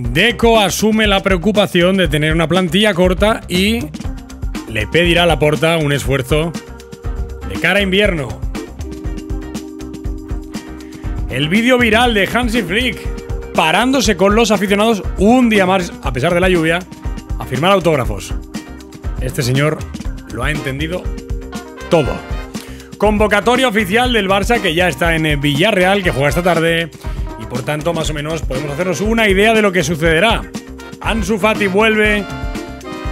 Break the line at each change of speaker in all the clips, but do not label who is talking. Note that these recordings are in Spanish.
Deco asume la preocupación de tener una plantilla corta y le pedirá a la Porta un esfuerzo de cara a invierno. El vídeo viral de Hansi Flick parándose con los aficionados un día más, a pesar de la lluvia, a firmar autógrafos. Este señor lo ha entendido todo. Convocatoria oficial del Barça que ya está en Villarreal, que juega esta tarde y por tanto más o menos podemos hacernos una idea de lo que sucederá. Ansu Fati vuelve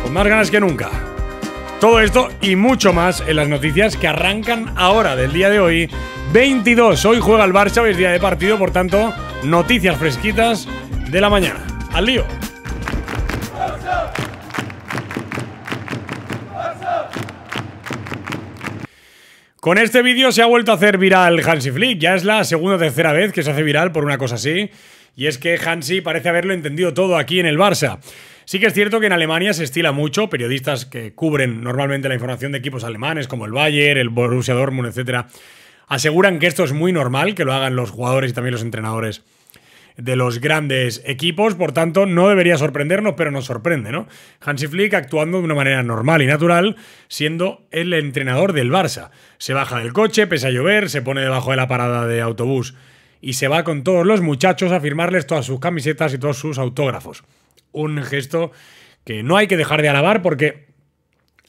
con más ganas que nunca. Todo esto y mucho más en las noticias que arrancan ahora del día de hoy. 22. Hoy juega el Barça, hoy es día de partido, por tanto, noticias fresquitas de la mañana. Al lío. Con este vídeo se ha vuelto a hacer viral Hansi Flick. Ya es la segunda o tercera vez que se hace viral por una cosa así. Y es que Hansi parece haberlo entendido todo aquí en el Barça. Sí que es cierto que en Alemania se estila mucho, periodistas que cubren normalmente la información de equipos alemanes como el Bayern, el Borussia Dortmund, etc. Aseguran que esto es muy normal, que lo hagan los jugadores y también los entrenadores de los grandes equipos, por tanto no debería sorprendernos, pero nos sorprende, ¿no? Hansi Flick actuando de una manera normal y natural, siendo el entrenador del Barça. Se baja del coche, pese a llover, se pone debajo de la parada de autobús y se va con todos los muchachos a firmarles todas sus camisetas y todos sus autógrafos. Un gesto que no hay que dejar de alabar porque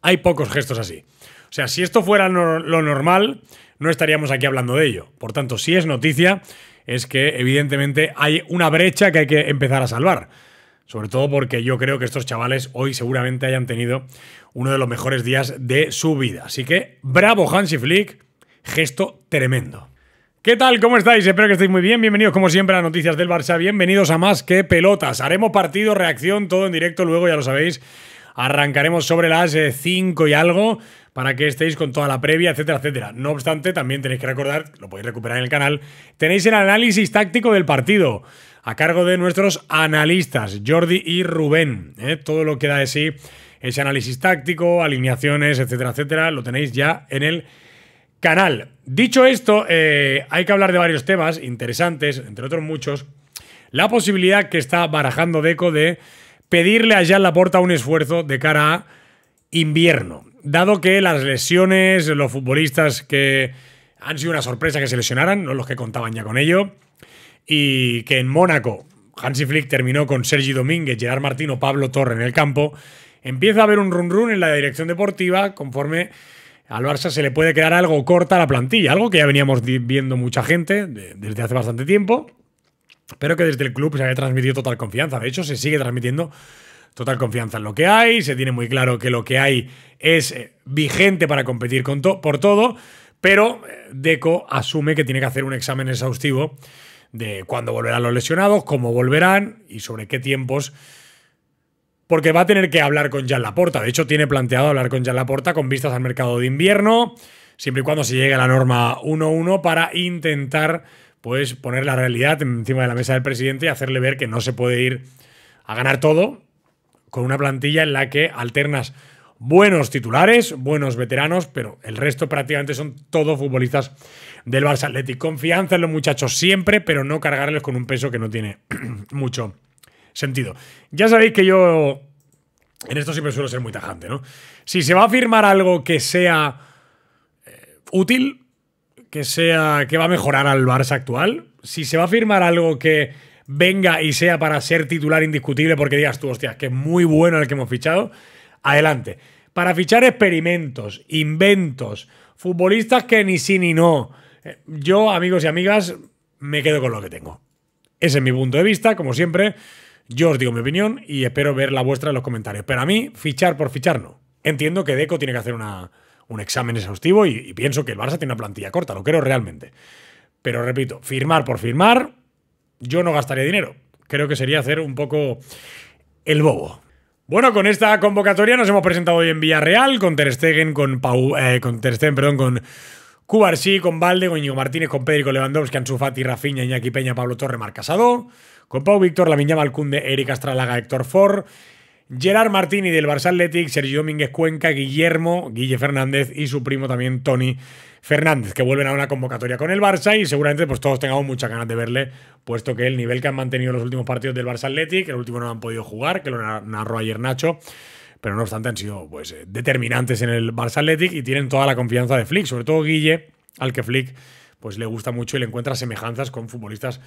hay pocos gestos así. O sea, si esto fuera lo normal, no estaríamos aquí hablando de ello. Por tanto, si es noticia, es que evidentemente hay una brecha que hay que empezar a salvar. Sobre todo porque yo creo que estos chavales hoy seguramente hayan tenido uno de los mejores días de su vida. Así que bravo Hansi Flick, gesto tremendo. ¿Qué tal? ¿Cómo estáis? Espero que estéis muy bien. Bienvenidos como siempre a Noticias del Barça. Bienvenidos a Más que Pelotas. Haremos partido, reacción, todo en directo luego, ya lo sabéis. Arrancaremos sobre las 5 eh, y algo para que estéis con toda la previa, etcétera, etcétera. No obstante, también tenéis que recordar, lo podéis recuperar en el canal, tenéis el análisis táctico del partido a cargo de nuestros analistas, Jordi y Rubén. ¿eh? Todo lo que da de sí ese análisis táctico, alineaciones, etcétera, etcétera, lo tenéis ya en el canal. Dicho esto, eh, hay que hablar de varios temas interesantes, entre otros muchos. La posibilidad que está barajando Deco de pedirle a la Laporta un esfuerzo de cara a invierno. Dado que las lesiones, los futbolistas que han sido una sorpresa que se lesionaran, no los que contaban ya con ello, y que en Mónaco Hansi Flick terminó con Sergi Domínguez, Gerard Martino, Pablo Torre en el campo, empieza a haber un run run en la dirección deportiva conforme al Barça se le puede quedar algo corta la plantilla, algo que ya veníamos viendo mucha gente desde hace bastante tiempo, pero que desde el club se había transmitido total confianza. De hecho, se sigue transmitiendo total confianza en lo que hay, se tiene muy claro que lo que hay es eh, vigente para competir con por todo, pero eh, Deco asume que tiene que hacer un examen exhaustivo de cuándo volverán los lesionados, cómo volverán y sobre qué tiempos. Porque va a tener que hablar con Jan Laporta. De hecho, tiene planteado hablar con Jan Laporta con vistas al mercado de invierno, siempre y cuando se llegue a la norma 1-1 para intentar pues, poner la realidad encima de la mesa del presidente y hacerle ver que no se puede ir a ganar todo con una plantilla en la que alternas buenos titulares, buenos veteranos, pero el resto prácticamente son todos futbolistas del Barça Athletic. Confianza en los muchachos siempre, pero no cargarles con un peso que no tiene mucho sentido. Ya sabéis que yo en esto siempre suelo ser muy tajante, ¿no? Si se va a firmar algo que sea eh, útil, que sea que va a mejorar al Barça actual, si se va a firmar algo que venga y sea para ser titular indiscutible porque digas tú, hostias, que es muy bueno el que hemos fichado, adelante. Para fichar experimentos, inventos, futbolistas que ni sí ni no. Eh, yo, amigos y amigas, me quedo con lo que tengo. Ese es mi punto de vista, como siempre. Yo os digo mi opinión y espero ver la vuestra en los comentarios. Pero a mí, fichar por fichar no. Entiendo que Deco tiene que hacer un examen exhaustivo y, y pienso que el Barça tiene una plantilla corta, lo creo realmente. Pero repito, firmar por firmar, yo no gastaría dinero. Creo que sería hacer un poco el bobo. Bueno, con esta convocatoria nos hemos presentado hoy en Villarreal, con Ter Stegen, con, Pau, eh, con Ter Stegen, perdón, con Cubarsí, con Valde, con Íñigo Martínez, con pedro Lewandowski, Ansu Fati, Rafinha, Iñaki Peña, Pablo Torre, Marcasado, con Pau Víctor, Lamiña Malcunde, Eric Astralaga, Héctor Ford, Gerard Martini del Barça Athletic, Sergio Domínguez Cuenca, Guillermo, Guille Fernández y su primo también Tony Fernández, que vuelven a una convocatoria con el Barça y seguramente pues todos tengamos muchas ganas de verle, puesto que el nivel que han mantenido los últimos partidos del Barça Athletic, el último no han podido jugar, que lo narró ayer Nacho, pero no obstante han sido pues eh, determinantes en el Barça Athletic y tienen toda la confianza de Flick, sobre todo Guille, al que Flick pues le gusta mucho y le encuentra semejanzas con futbolistas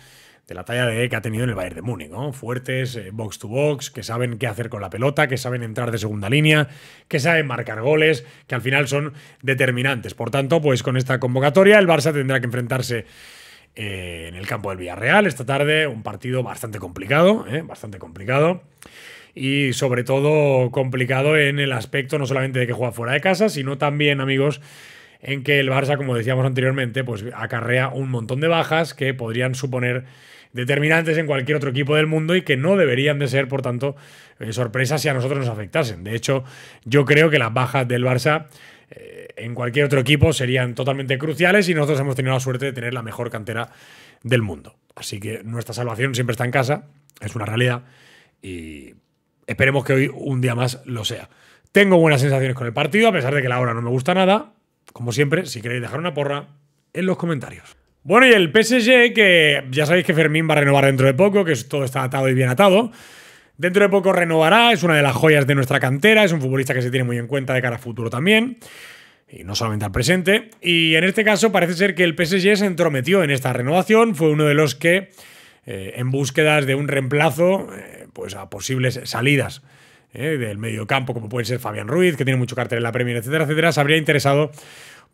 de la talla de que ha tenido en el Bayern de Múnich, ¿no? Fuertes, eh, box to box, que saben qué hacer con la pelota, que saben entrar de segunda línea, que saben marcar goles, que al final son determinantes. Por tanto, pues con esta convocatoria el Barça tendrá que enfrentarse eh, en el campo del Villarreal esta tarde, un partido bastante complicado, ¿eh? bastante complicado. Y sobre todo complicado en el aspecto no solamente de que juega fuera de casa, sino también, amigos, en que el Barça, como decíamos anteriormente, pues acarrea un montón de bajas que podrían suponer determinantes en cualquier otro equipo del mundo y que no deberían de ser, por tanto, eh, sorpresas si a nosotros nos afectasen. De hecho, yo creo que las bajas del Barça eh, en cualquier otro equipo serían totalmente cruciales y nosotros hemos tenido la suerte de tener la mejor cantera del mundo. Así que nuestra salvación siempre está en casa, es una realidad y esperemos que hoy un día más lo sea. Tengo buenas sensaciones con el partido, a pesar de que la hora no me gusta nada, como siempre, si queréis dejar una porra en los comentarios. Bueno, y el PSG, que ya sabéis que Fermín va a renovar dentro de poco, que todo está atado y bien atado. Dentro de poco renovará, es una de las joyas de nuestra cantera, es un futbolista que se tiene muy en cuenta de cara a futuro también, y no solamente al presente. Y en este caso parece ser que el PSG se entrometió en esta renovación, fue uno de los que, eh, en búsquedas de un reemplazo, eh, pues a posibles salidas ¿eh? del medio campo, como puede ser Fabián Ruiz, que tiene mucho cartel en la Premier, etcétera, etcétera, se habría interesado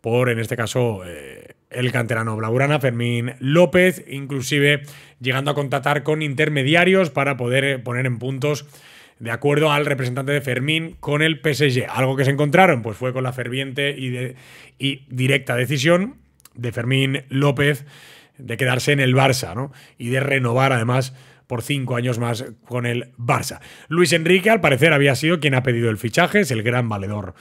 por, en este caso, eh, el canterano Blaurana, Fermín López, inclusive llegando a contactar con intermediarios para poder eh, poner en puntos de acuerdo al representante de Fermín con el PSG. Algo que se encontraron pues fue con la ferviente y, y directa decisión de Fermín López de quedarse en el Barça, ¿no? Y de renovar además por cinco años más con el Barça. Luis Enrique, al parecer, había sido quien ha pedido el fichaje, es el gran valedor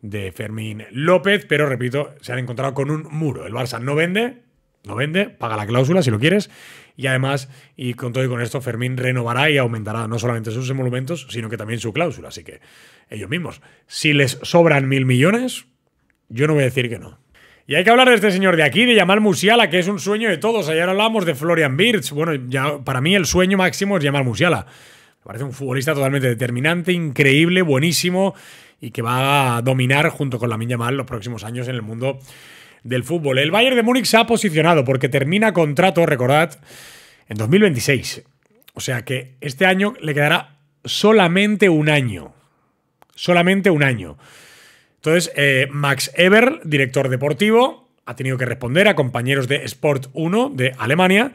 de Fermín López, pero repito, se han encontrado con un muro. El Barça no vende, no vende, paga la cláusula si lo quieres. Y además, y con todo y con esto, Fermín renovará y aumentará no solamente sus emolumentos, sino que también su cláusula. Así que ellos mismos, si les sobran mil millones, yo no voy a decir que no. Y hay que hablar de este señor de aquí, de Yamal Musiala, que es un sueño de todos. Ayer hablábamos de Florian Birch. Bueno, ya, para mí el sueño máximo es llamar Musiala. Me parece un futbolista totalmente determinante, increíble, buenísimo y que va a dominar junto con la mal los próximos años en el mundo del fútbol. El Bayern de Múnich se ha posicionado porque termina contrato, recordad, en 2026. O sea que este año le quedará solamente un año. Solamente un año. Entonces, eh, Max Eberl, director deportivo, ha tenido que responder a compañeros de Sport 1 de Alemania.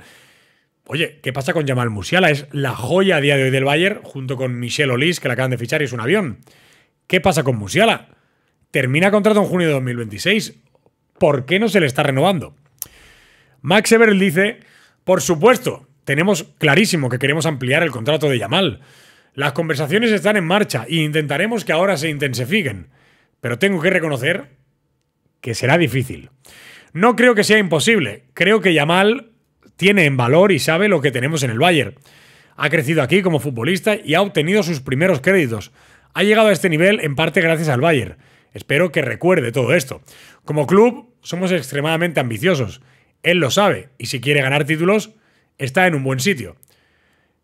Oye, ¿qué pasa con Yamal Musiala? Es la joya a día de hoy del Bayern, junto con Michelle Olis, que la acaban de fichar y es un avión. ¿Qué pasa con Musiala? Termina contrato en junio de 2026. ¿Por qué no se le está renovando? Max Eberl dice, por supuesto, tenemos clarísimo que queremos ampliar el contrato de Yamal. Las conversaciones están en marcha e intentaremos que ahora se intensifiquen pero tengo que reconocer que será difícil. No creo que sea imposible, creo que Yamal tiene en valor y sabe lo que tenemos en el Bayern. Ha crecido aquí como futbolista y ha obtenido sus primeros créditos. Ha llegado a este nivel en parte gracias al Bayern. Espero que recuerde todo esto. Como club somos extremadamente ambiciosos. Él lo sabe y si quiere ganar títulos está en un buen sitio.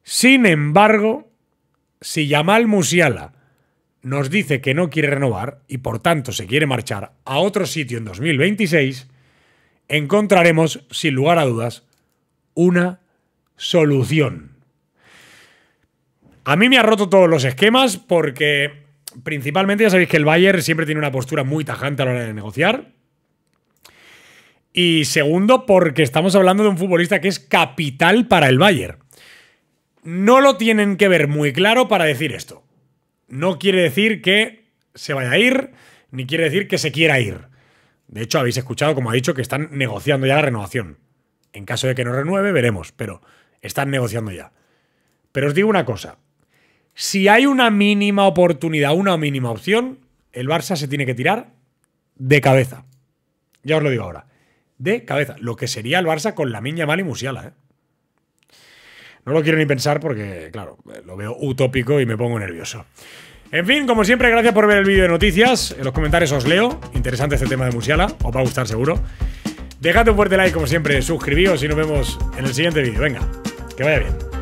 Sin embargo, si Yamal Musiala nos dice que no quiere renovar y por tanto se quiere marchar a otro sitio en 2026, encontraremos, sin lugar a dudas, una solución. A mí me ha roto todos los esquemas porque principalmente ya sabéis que el Bayern siempre tiene una postura muy tajante a la hora de negociar. Y segundo, porque estamos hablando de un futbolista que es capital para el Bayern. No lo tienen que ver muy claro para decir esto no quiere decir que se vaya a ir, ni quiere decir que se quiera ir. De hecho, habéis escuchado, como ha dicho, que están negociando ya la renovación. En caso de que no renueve, veremos, pero están negociando ya. Pero os digo una cosa. Si hay una mínima oportunidad, una mínima opción, el Barça se tiene que tirar de cabeza. Ya os lo digo ahora. De cabeza. Lo que sería el Barça con la Miña Mal Musiala, ¿eh? No lo quiero ni pensar porque, claro, lo veo utópico y me pongo nervioso. En fin, como siempre, gracias por ver el vídeo de noticias. En los comentarios os leo. Interesante este tema de Musiala. Os va a gustar seguro. Dejad un fuerte like, como siempre, suscribíos y nos vemos en el siguiente vídeo. Venga, que vaya bien.